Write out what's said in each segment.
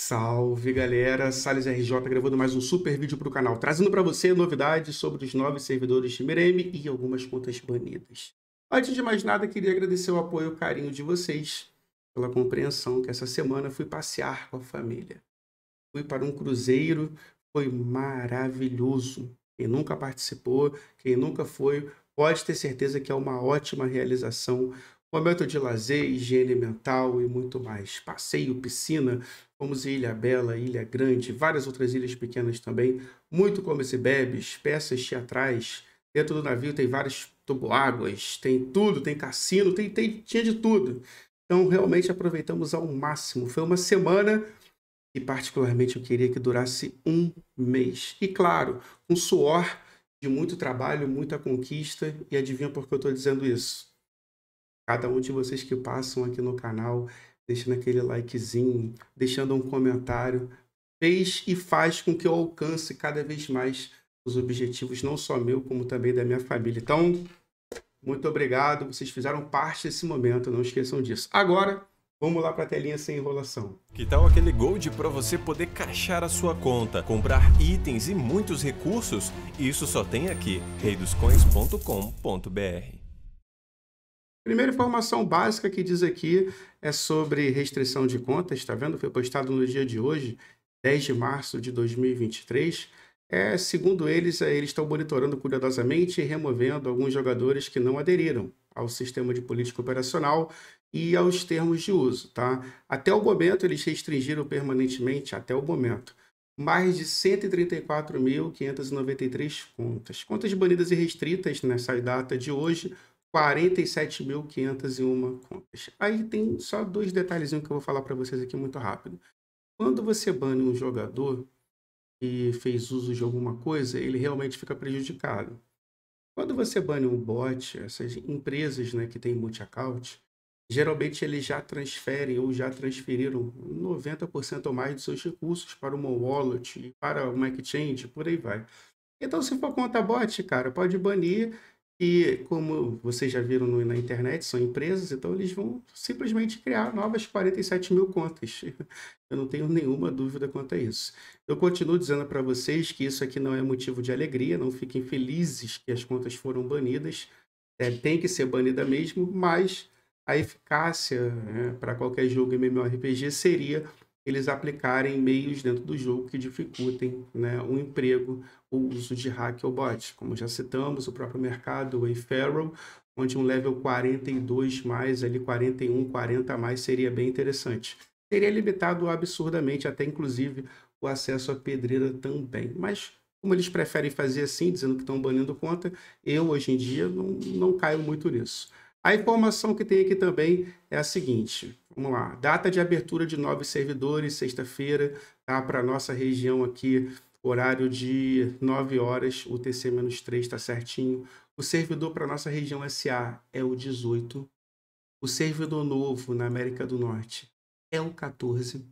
Salve galera, Sales RJ gravando mais um super vídeo para o canal, trazendo para você novidades sobre os novos servidores de Mirem e algumas contas banidas. Antes de mais nada, queria agradecer o apoio e o carinho de vocês pela compreensão que essa semana fui passear com a família. Fui para um cruzeiro, foi maravilhoso. Quem nunca participou, quem nunca foi, pode ter certeza que é uma ótima realização, Momento de lazer, higiene mental e muito mais. Passeio, piscina, vamos em Ilha Bela, Ilha Grande, várias outras ilhas pequenas também. Muito come e bebes, peças teatrais. Dentro do navio tem várias tuboáguas, tem tudo, tem cassino, tem, tem, tinha de tudo. Então realmente aproveitamos ao máximo. Foi uma semana e particularmente eu queria que durasse um mês. E claro, um suor de muito trabalho, muita conquista. E adivinha por que eu estou dizendo isso? cada um de vocês que passam aqui no canal, deixando aquele likezinho, deixando um comentário, fez e faz com que eu alcance cada vez mais os objetivos, não só meu, como também da minha família. Então, muito obrigado, vocês fizeram parte desse momento, não esqueçam disso. Agora, Vamos lá para a telinha sem enrolação. Que tal aquele Gold para você poder caixar a sua conta, comprar itens e muitos recursos? Isso só tem aqui, reidoscoins.com.br. Primeira informação básica que diz aqui é sobre restrição de contas, está vendo? Foi postado no dia de hoje, 10 de março de 2023. É, segundo eles, é, eles estão monitorando cuidadosamente e removendo alguns jogadores que não aderiram ao sistema de política operacional e aos termos de uso, tá? Até o momento, eles restringiram permanentemente, até o momento, mais de 134.593 contas. Contas banidas e restritas nessa data de hoje 47.501 contas. Aí tem só dois detalhezinhos que eu vou falar para vocês aqui muito rápido. Quando você bane um jogador que fez uso de alguma coisa, ele realmente fica prejudicado. Quando você bane um bot, essas empresas né, que têm multi-account, geralmente eles já transferem ou já transferiram 90% ou mais dos seus recursos para uma wallet, para uma exchange, por aí vai. Então, se for conta bot, cara, pode banir e como vocês já viram no, na internet, são empresas, então eles vão simplesmente criar novas 47 mil contas. Eu não tenho nenhuma dúvida quanto a isso. Eu continuo dizendo para vocês que isso aqui não é motivo de alegria, não fiquem felizes que as contas foram banidas. É, tem que ser banida mesmo, mas a eficácia né, para qualquer jogo MMORPG seria eles aplicarem meios dentro do jogo que dificultem né, o emprego ou o uso de hack ou bot. Como já citamos, o próprio mercado, o Wayfarer, onde um level 42 mais, ali 41, 40 mais seria bem interessante. Seria limitado absurdamente, até inclusive o acesso à pedreira também. Mas como eles preferem fazer assim, dizendo que estão banindo conta, eu hoje em dia não, não caio muito nisso. A informação que tem aqui também é a seguinte: Vamos lá. Data de abertura de novos servidores, sexta-feira, tá? Para nossa região aqui, horário de 9 horas, UTC-3 está certinho. O servidor para nossa região SA é o 18. O servidor novo na América do Norte é o 14.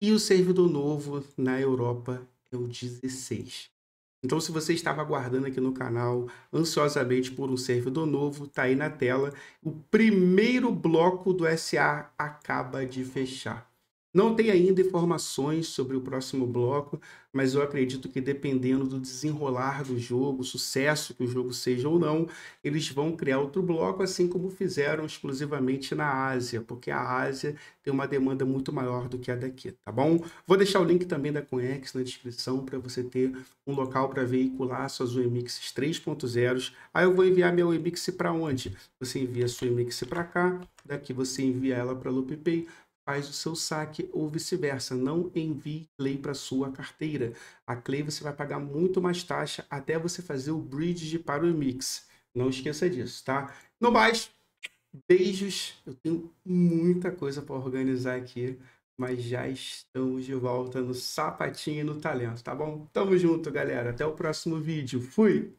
E o servidor novo na Europa é o 16. Então, se você estava aguardando aqui no canal ansiosamente por um servidor novo, tá aí na tela. O primeiro bloco do SA acaba de fechar. Não tem ainda informações sobre o próximo bloco, mas eu acredito que dependendo do desenrolar do jogo, sucesso que o jogo seja ou não, eles vão criar outro bloco, assim como fizeram exclusivamente na Ásia, porque a Ásia tem uma demanda muito maior do que a daqui, tá bom? Vou deixar o link também da Conex na descrição para você ter um local para veicular suas UMixs 3.0. Aí eu vou enviar minha UMX para onde? Você envia sua UMX para cá, daqui você envia ela para a LoopPay, faz o seu saque ou vice-versa. Não envie Clay para sua carteira. A Clay você vai pagar muito mais taxa até você fazer o bridge para o mix. Não esqueça disso, tá? No mais, beijos. Eu tenho muita coisa para organizar aqui, mas já estamos de volta no sapatinho e no talento, tá bom? Tamo junto, galera. Até o próximo vídeo. Fui!